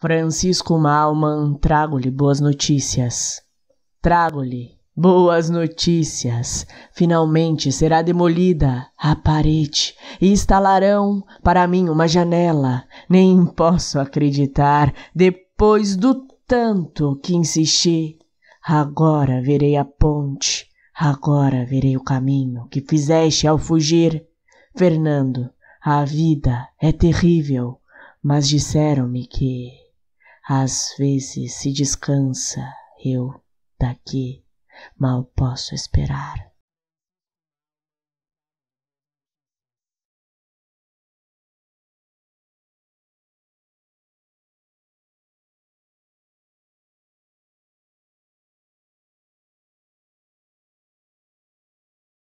Francisco Malman, trago-lhe boas notícias. Trago-lhe boas notícias. Finalmente será demolida a parede e instalarão para mim uma janela. Nem posso acreditar, depois do tanto que insisti. Agora verei a ponte, agora verei o caminho que fizeste ao fugir. Fernando, a vida é terrível, mas disseram-me que. Às vezes se descansa, eu daqui mal posso esperar.